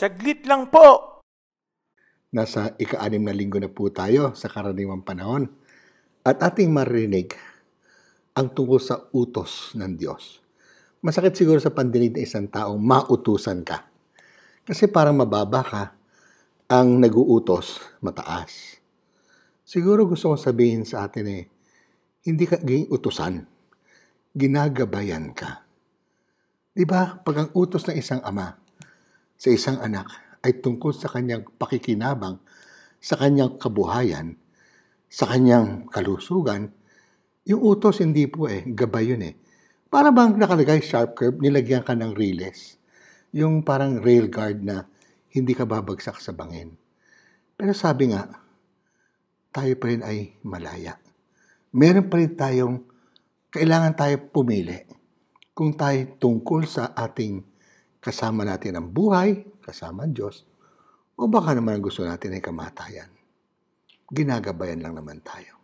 Saglit lang po. Nasa ika-anim na linggo na po tayo sa karaniwang panahon at ating marinig ang tungkol sa utos ng Diyos. Masakit siguro sa pandinig na isang taong mautusan ka. Kasi parang mababa ka, ang naguutos mataas. Siguro gusto kong sabihin sa atin eh, hindi ka ging utusan. Ginagabayan ka. Di ba? Pag ang utos ng isang ama, sa isang anak ay tungkol sa kanyang pakikinabang sa kanyang kabuhayan, sa kanyang kalusugan, yung utos hindi po eh, gabay yun eh. Para bang nakalagay sharp curve, nilagyan ka ng rails, yung parang rail guard na hindi ka babagsak sa bangin. Pero sabi nga, tayo pa rin ay malaya. Meron pa rin tayong, kailangan tayo pumili kung tayo tungkol sa ating kasama natin ang buhay, kasama ang Diyos, o baka naman gusto natin ay kamatayan. Ginagabayan lang naman tayo.